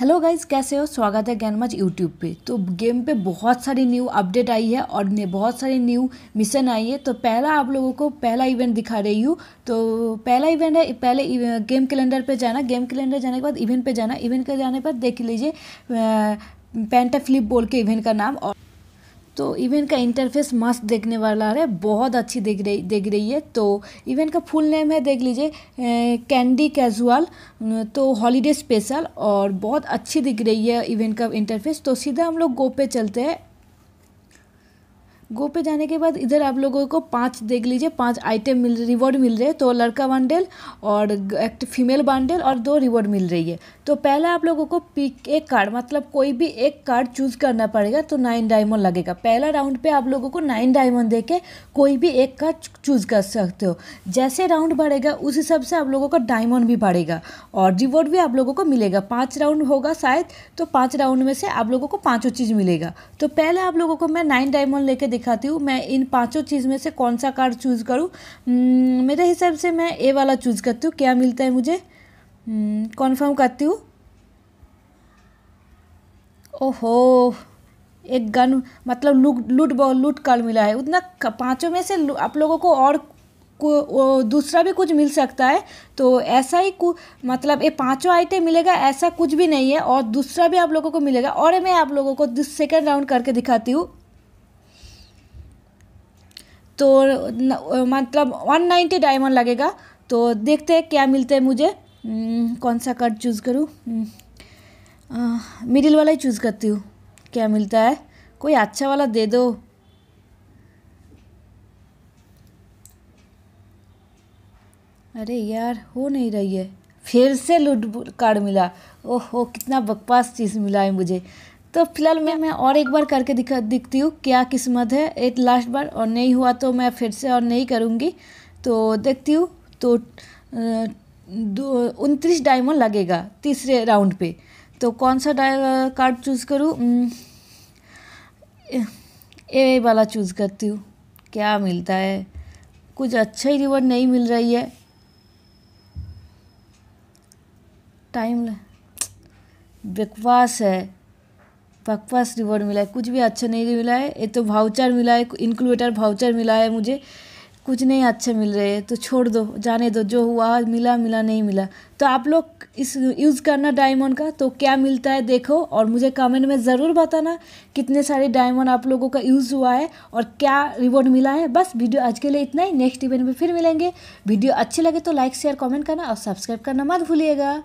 hello guys कैसे हो स्वागत है ज्ञानमच यूट्यूब पे तो गेम पे बहुत सारी न्यू अपडेट आई है और बहुत सारी न्यू मिशन आई है तो पहला आप लोगों को पहला इवेंट दिखा रही हूँ तो पहला इवेंट है पहले गेम e- कैलेंडर पे जाना गेम कैलेंडर जाने के बाद इवेंट पे जाना इवेंट पे जाने पर देख लीजिए पेंटा फ्लिप बोल के इवेंट का नाम और तो इवेंट का इंटरफेस मस्त देखने वाला है बहुत अच्छी दिख रही दिख रही है तो इवेंट का फुल नेम है देख लीजिए कैंडी कैजुअल तो हॉलीडे स्पेशल और बहुत अच्छी दिख रही है इवेंट का इंटरफेस तो सीधा हम लोग गो पे चलते हैं गो पे जाने के बाद इधर आप लोगों को पांच देख लीजिए पांच आइटम मिल रिवॉर्ड मिल रहे हैं तो लड़का बंडल और एक फीमेल बंडल और दो रिवॉर्ड मिल रही है तो पहले आप लोगों को पिक एक कार्ड मतलब कोई भी एक कार्ड चूज करना पड़ेगा तो नाइन डायमंड लगेगा पहला राउंड पे आप लोगों को नाइन डायमंड दे के कोई भी एक कार्ड चूज कर सकते हो जैसे राउंड बढ़ेगा उस हिसाब से आप लोगों का डायमंड भी बढ़ेगा और रिवॉर्ड भी आप लोगों को मिलेगा पाँच राउंड होगा शायद तो पाँच राउंड में से आप लोगों को पाँचों चीज़ मिलेगा तो पहले आप लोगों को मैं नाइन डायमंड लेके दिखाती हूँ मैं इन पांचों चीज़ में से कौन सा कार्ड चूज़ करूँ हम्म, मेरे हिसाब से मैं ए वाला चूज़ करती हूँ क्या मिलता है मुझे कन्फर्म हम्म, करती हूँ ओहो एक गन मतलब लूट लूट लूट कार्ड मिला है उतना पाँचों में से आप लोगों को और को दूसरा भी कुछ मिल सकता है तो ऐसा ही मतलब ये पांचों आइटम मिलेगा ऐसा कुछ भी नहीं है और दूसरा भी आप लोगों को मिलेगा और मैं आप लोगों को सेकेंड राउंड करके दिखाती हूँ तो न, मतलब वन नाइन्टी डायमंड लगेगा तो देखते हैं क्या मिलता है मुझे हम्म, कौन सा कार्ड चूज़ करूँ मिडिल वाला ही चूज़ करती हूँ क्या मिलता है कोई अच्छा वाला दे दो अरे यार हो नहीं रही है फिर से लूट कार्ड मिला ओह हो कितना बकवास चीज़ मिला है मुझे तो फिलहाल मैं मैं और एक बार करके दिखा दिखती हूँ क्या किस्मत है एक लास्ट बार और नहीं हुआ तो मैं फिर से और नहीं करूँगी तो देखती हूँ तो दो उनतीस डायमंड लगेगा तीसरे राउंड पे तो कौन सा कार्ड चूज़ करूँ ए वाला चूज़ करती हूँ क्या मिलता है कुछ अच्छा ही रिवॉर्ड नहीं मिल रही है टाइम बकवास है पकवास रिवॉर्ड मिला है कुछ भी अच्छा नहीं मिला है ये तो भाउचर मिला है इंक्लूटर भाउचर मिला है मुझे कुछ नहीं अच्छे मिल रहे हैं तो छोड़ दो जाने दो जो हुआ मिला मिला नहीं मिला तो आप लोग इस यूज़ करना डायमंड का तो क्या मिलता है देखो और मुझे कमेंट में ज़रूर बताना कितने सारे डायमंड आप लोगों का यूज़ हुआ है और क्या रिवॉर्ड मिला है बस वीडियो आज के लिए इतना ही नेक्स्ट इवेंट में फिर मिलेंगे वीडियो अच्छी लगे तो लाइक शेयर कॉमेंट करना और सब्सक्राइब करना मत भूलिएगा